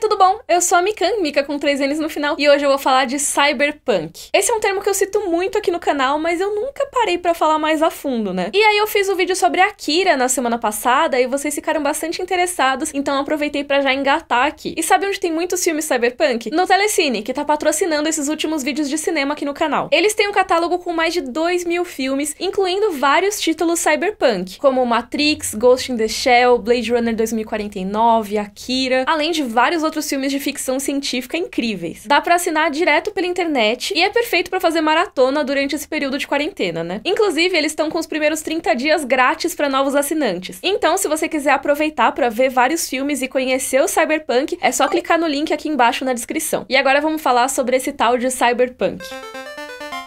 tudo bom? Eu sou a Mikan, Mika com três N's no final, e hoje eu vou falar de cyberpunk. Esse é um termo que eu cito muito aqui no canal, mas eu nunca parei para falar mais a fundo, né? E aí eu fiz um vídeo sobre Akira na semana passada e vocês ficaram bastante interessados, então aproveitei para já engatar aqui. E sabe onde tem muitos filmes cyberpunk? No Telecine, que tá patrocinando esses últimos vídeos de cinema aqui no canal. Eles têm um catálogo com mais de 2 mil filmes, incluindo vários títulos cyberpunk, como Matrix, Ghost in the Shell, Blade Runner 2049, Akira, além de vários outros outros filmes de ficção científica incríveis. Dá para assinar direto pela internet e é perfeito para fazer maratona durante esse período de quarentena, né? Inclusive, eles estão com os primeiros 30 dias grátis para novos assinantes. Então, se você quiser aproveitar para ver vários filmes e conhecer o Cyberpunk, é só clicar no link aqui embaixo na descrição. E agora vamos falar sobre esse tal de Cyberpunk.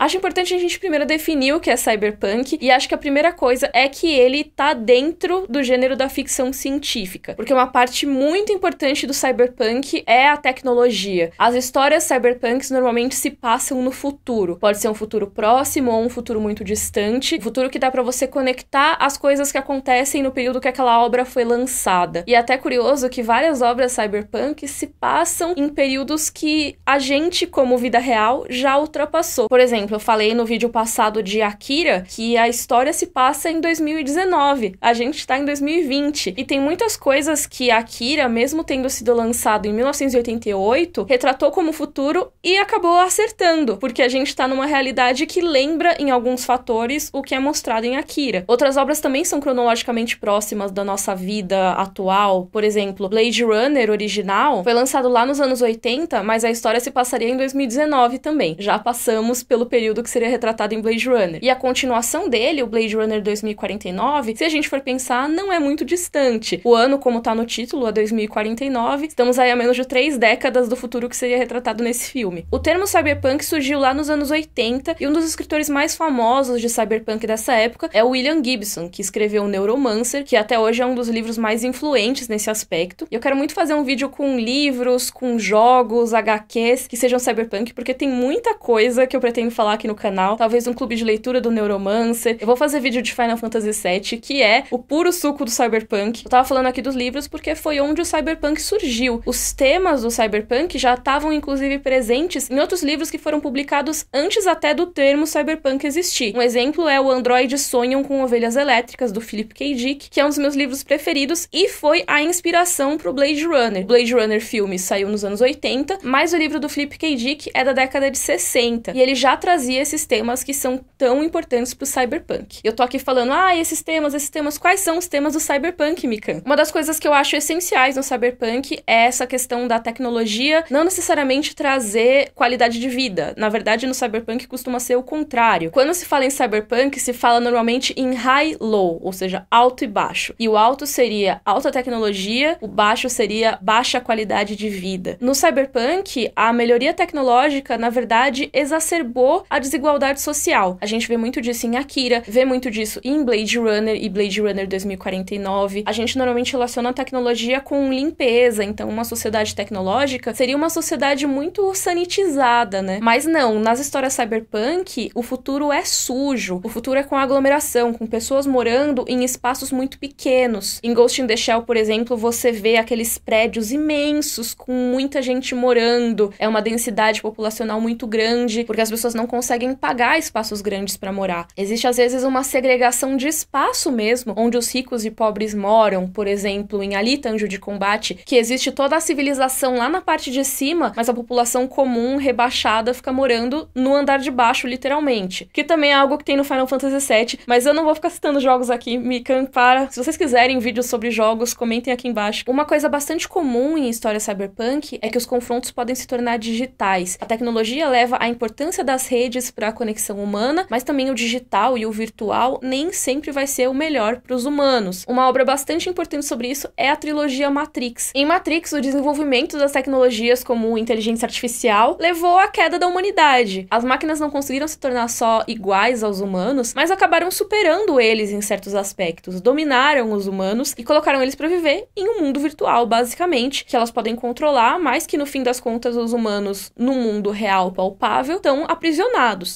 Acho importante a gente primeiro definir o que é cyberpunk, e acho que a primeira coisa é que ele tá dentro do gênero da ficção científica, porque uma parte muito importante do cyberpunk é a tecnologia. As histórias cyberpunks normalmente se passam no futuro. Pode ser um futuro próximo ou um futuro muito distante, um futuro que dá para você conectar as coisas que acontecem no período que aquela obra foi lançada. E é até curioso que várias obras cyberpunk se passam em períodos que a gente como vida real já ultrapassou. Por exemplo, exemplo, eu falei no vídeo passado de Akira que a história se passa em 2019. A gente tá em 2020. E tem muitas coisas que Akira, mesmo tendo sido lançado em 1988, retratou como futuro e acabou acertando, porque a gente tá numa realidade que lembra em alguns fatores o que é mostrado em Akira. Outras obras também são cronologicamente próximas da nossa vida atual. Por exemplo, Blade Runner original foi lançado lá nos anos 80, mas a história se passaria em 2019 também. Já passamos pelo período período que seria retratado em Blade Runner. E a continuação dele, o Blade Runner 2049, se a gente for pensar, não é muito distante. O ano, como tá no título, é 2049, estamos aí a menos de três décadas do futuro que seria retratado nesse filme. O termo cyberpunk surgiu lá nos anos 80 e um dos escritores mais famosos de cyberpunk dessa época é William Gibson, que escreveu Neuromancer, que até hoje é um dos livros mais influentes nesse aspecto. E eu quero muito fazer um vídeo com livros, com jogos, HQs que sejam cyberpunk, porque tem muita coisa que eu pretendo falar falar aqui no canal. Talvez um clube de leitura do Neuromancer. Eu vou fazer vídeo de Final Fantasy VII, que é o puro suco do Cyberpunk. Eu tava falando aqui dos livros porque foi onde o Cyberpunk surgiu. Os temas do Cyberpunk já estavam, inclusive, presentes em outros livros que foram publicados antes até do termo Cyberpunk existir. Um exemplo é o Android Sonham com Ovelhas Elétricas, do Philip K. Dick, que é um dos meus livros preferidos e foi a inspiração pro Blade Runner. O Blade Runner filme saiu nos anos 80, mas o livro do Philip K. Dick é da década de 60 e ele já traz trazia esses temas que são tão importantes pro cyberpunk. Eu tô aqui falando, ah, esses temas, esses temas, quais são os temas do cyberpunk, Mikan? Uma das coisas que eu acho essenciais no cyberpunk é essa questão da tecnologia não necessariamente trazer qualidade de vida. Na verdade, no cyberpunk costuma ser o contrário. Quando se fala em cyberpunk, se fala normalmente em high-low, ou seja, alto e baixo. E o alto seria alta tecnologia, o baixo seria baixa qualidade de vida. No cyberpunk, a melhoria tecnológica, na verdade, exacerbou a desigualdade social. A gente vê muito disso em Akira, vê muito disso em Blade Runner e Blade Runner 2049. A gente normalmente relaciona a tecnologia com limpeza, então uma sociedade tecnológica seria uma sociedade muito sanitizada, né? Mas não, nas histórias cyberpunk, o futuro é sujo, o futuro é com aglomeração, com pessoas morando em espaços muito pequenos. Em Ghost in the Shell, por exemplo, você vê aqueles prédios imensos com muita gente morando, é uma densidade populacional muito grande, porque as pessoas não conseguem pagar espaços grandes para morar. Existe às vezes uma segregação de espaço mesmo, onde os ricos e pobres moram, por exemplo, em Alita Anjo de Combate, que existe toda a civilização lá na parte de cima, mas a população comum rebaixada fica morando no andar de baixo, literalmente. Que também é algo que tem no Final Fantasy VII, mas eu não vou ficar citando jogos aqui, me para. Se vocês quiserem vídeos sobre jogos, comentem aqui embaixo. Uma coisa bastante comum em história cyberpunk é que os confrontos podem se tornar digitais. A tecnologia leva a importância das redes redes para a conexão humana, mas também o digital e o virtual nem sempre vai ser o melhor para os humanos. Uma obra bastante importante sobre isso é a trilogia Matrix. Em Matrix, o desenvolvimento das tecnologias como inteligência artificial levou à queda da humanidade. As máquinas não conseguiram se tornar só iguais aos humanos, mas acabaram superando eles em certos aspectos, dominaram os humanos e colocaram eles para viver em um mundo virtual, basicamente, que elas podem controlar, mas que no fim das contas os humanos no mundo real palpável estão aprisionados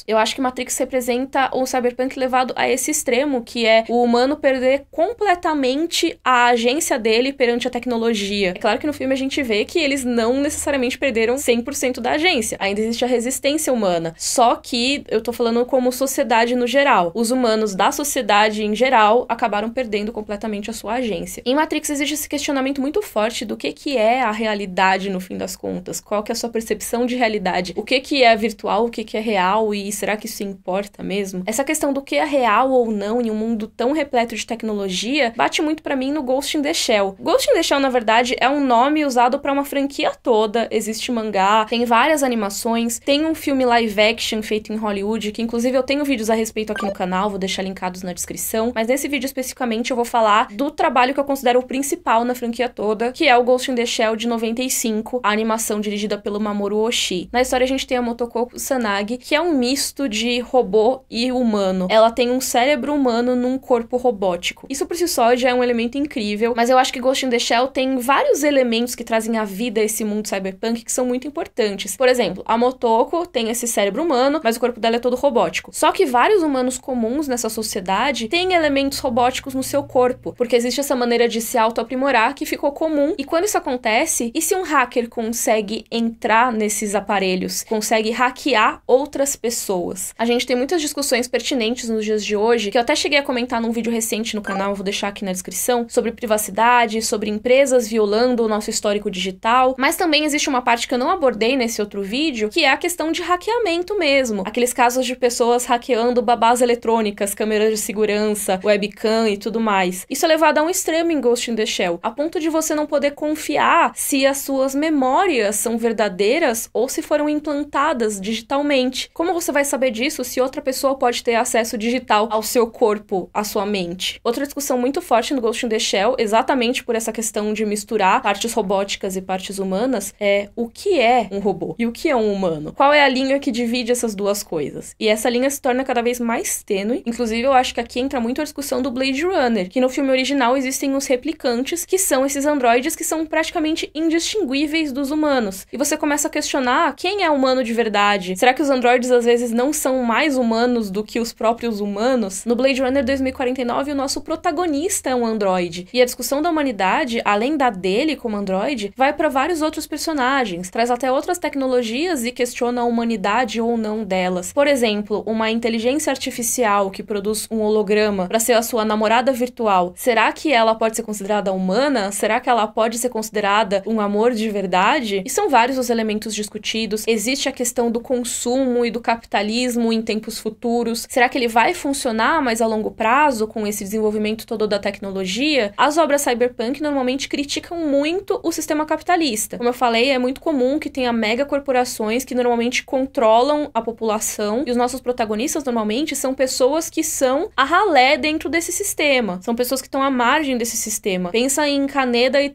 eu acho que Matrix representa o cyberpunk levado a esse extremo, que é o humano perder completamente a agência dele perante a tecnologia. É claro que no filme a gente vê que eles não necessariamente perderam 100% da agência. Ainda existe a resistência humana. Só que eu tô falando como sociedade no geral. Os humanos da sociedade em geral acabaram perdendo completamente a sua agência. Em Matrix existe esse questionamento muito forte do que que é a realidade no fim das contas, qual que é a sua percepção de realidade, o que que é virtual, o que que é real real e será que isso importa mesmo? Essa questão do que é real ou não em um mundo tão repleto de tecnologia bate muito para mim no Ghost in the Shell. Ghost in the Shell, na verdade, é um nome usado para uma franquia toda. Existe mangá, tem várias animações, tem um filme live action feito em Hollywood, que inclusive eu tenho vídeos a respeito aqui no canal, vou deixar linkados na descrição. Mas nesse vídeo especificamente eu vou falar do trabalho que eu considero o principal na franquia toda, que é o Ghost in the Shell de 95, a animação dirigida pelo Mamoru Oshii. Na história a gente tem a Motoko Sanagi, que é um misto de robô e humano. Ela tem um cérebro humano num corpo robótico. Isso por si só já é um elemento incrível, mas eu acho que Ghost in the Shell tem vários elementos que trazem à vida esse mundo cyberpunk que são muito importantes. Por exemplo, a Motoko tem esse cérebro humano, mas o corpo dela é todo robótico. Só que vários humanos comuns nessa sociedade têm elementos robóticos no seu corpo, porque existe essa maneira de se autoaprimorar que ficou comum. E quando isso acontece, e se um hacker consegue entrar nesses aparelhos, consegue hackear outras outras pessoas. A gente tem muitas discussões pertinentes nos dias de hoje, que eu até cheguei a comentar num vídeo recente no canal, vou deixar aqui na descrição, sobre privacidade, sobre empresas violando o nosso histórico digital, mas também existe uma parte que eu não abordei nesse outro vídeo, que é a questão de hackeamento mesmo. Aqueles casos de pessoas hackeando babás eletrônicas, câmeras de segurança, webcam e tudo mais. Isso é levado a um extremo em Ghost in the Shell, a ponto de você não poder confiar se as suas memórias são verdadeiras ou se foram implantadas digitalmente. Como você vai saber disso se outra pessoa pode ter acesso digital ao seu corpo, à sua mente? Outra discussão muito forte no Ghost in the Shell, exatamente por essa questão de misturar partes robóticas e partes humanas, é o que é um robô e o que é um humano? Qual é a linha que divide essas duas coisas? E essa linha se torna cada vez mais tênue. Inclusive, eu acho que aqui entra muito a discussão do Blade Runner, que no filme original existem os replicantes, que são esses androides que são praticamente indistinguíveis dos humanos. E você começa a questionar ah, quem é humano de verdade? Será que os androides nerds às vezes não são mais humanos do que os próprios humanos, no Blade Runner 2049 o nosso protagonista é um androide. E a discussão da humanidade, além da dele como androide, vai para vários outros personagens, traz até outras tecnologias e questiona a humanidade ou não delas. Por exemplo, uma inteligência artificial que produz um holograma para ser a sua namorada virtual, será que ela pode ser considerada humana? Será que ela pode ser considerada um amor de verdade? E são vários os elementos discutidos. Existe a questão do consumo e do capitalismo em tempos futuros? Será que ele vai funcionar mais a longo prazo com esse desenvolvimento todo da tecnologia? As obras cyberpunk normalmente criticam muito o sistema capitalista. Como eu falei, é muito comum que tenha mega corporações que normalmente controlam a população e os nossos protagonistas normalmente são pessoas que são a ralé dentro desse sistema. São pessoas que estão à margem desse sistema. Pensa em Kaneda e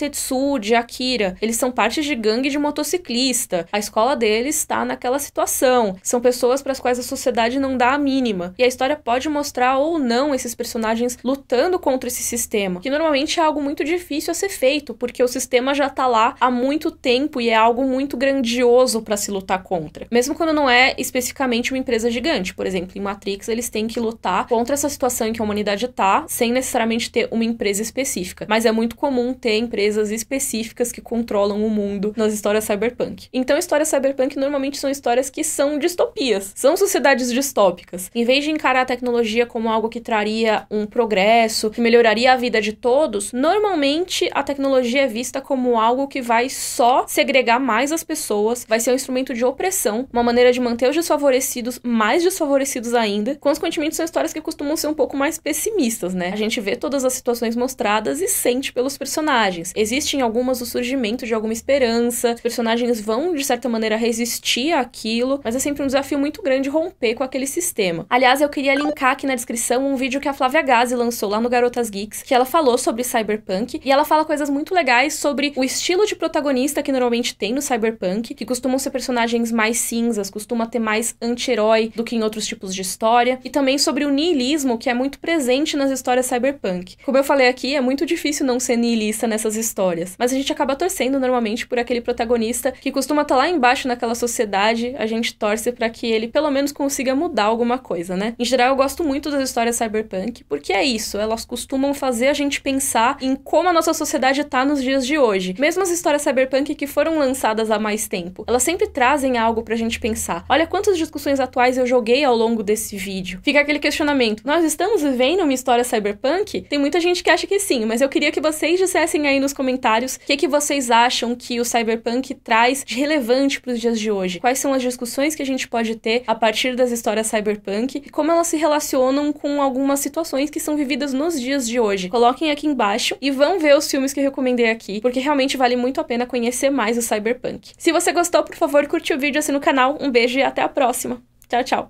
de Akira. Eles são parte de gangue de motociclista. A escola deles está naquela situação. São pessoas para as quais a sociedade não dá a mínima. E a história pode mostrar ou não esses personagens lutando contra esse sistema, que normalmente é algo muito difícil a ser feito, porque o sistema já está lá há muito tempo e é algo muito grandioso para se lutar contra. Mesmo quando não é especificamente uma empresa gigante, por exemplo, em Matrix eles têm que lutar contra essa situação em que a humanidade está, sem necessariamente ter uma empresa específica. Mas é muito comum ter empresas específicas que controlam o mundo nas histórias cyberpunk. Então, histórias cyberpunk normalmente são histórias que são distopias distopias. São sociedades distópicas. Em vez de encarar a tecnologia como algo que traria um progresso, que melhoraria a vida de todos, normalmente a tecnologia é vista como algo que vai só segregar mais as pessoas, vai ser um instrumento de opressão, uma maneira de manter os desfavorecidos mais desfavorecidos ainda. Consequentemente, são histórias que costumam ser um pouco mais pessimistas, né? A gente vê todas as situações mostradas e sente pelos personagens. Existe em algumas o surgimento de alguma esperança, os personagens vão, de certa maneira, resistir àquilo, mas é sempre um desafio desafio muito grande romper com aquele sistema. Aliás, eu queria linkar aqui na descrição um vídeo que a Flávia Gazi lançou lá no Garotas Geeks, que ela falou sobre cyberpunk, e ela fala coisas muito legais sobre o estilo de protagonista que normalmente tem no cyberpunk, que costumam ser personagens mais cinzas, costuma ter mais anti-herói do que em outros tipos de história, e também sobre o niilismo que é muito presente nas histórias cyberpunk. Como eu falei aqui, é muito difícil não ser niilista nessas histórias, mas a gente acaba torcendo normalmente por aquele protagonista que costuma estar tá lá embaixo naquela sociedade, a gente torce para que ele pelo menos consiga mudar alguma coisa, né? Em geral, eu gosto muito das histórias cyberpunk, porque é isso, elas costumam fazer a gente pensar em como a nossa sociedade tá nos dias de hoje. Mesmo as histórias cyberpunk que foram lançadas há mais tempo, elas sempre trazem algo pra gente pensar. Olha quantas discussões atuais eu joguei ao longo desse vídeo. Fica aquele questionamento: nós estamos vivendo uma história cyberpunk? Tem muita gente que acha que sim, mas eu queria que vocês dissessem aí nos comentários o que, que vocês acham que o cyberpunk traz de relevante para os dias de hoje. Quais são as discussões que a gente pode pode ter a partir das histórias cyberpunk e como elas se relacionam com algumas situações que são vividas nos dias de hoje. Coloquem aqui embaixo e vão ver os filmes que eu recomendei aqui, porque realmente vale muito a pena conhecer mais o cyberpunk. Se você gostou, por favor, curte o vídeo assim no canal. Um beijo e até a próxima. Tchau, tchau.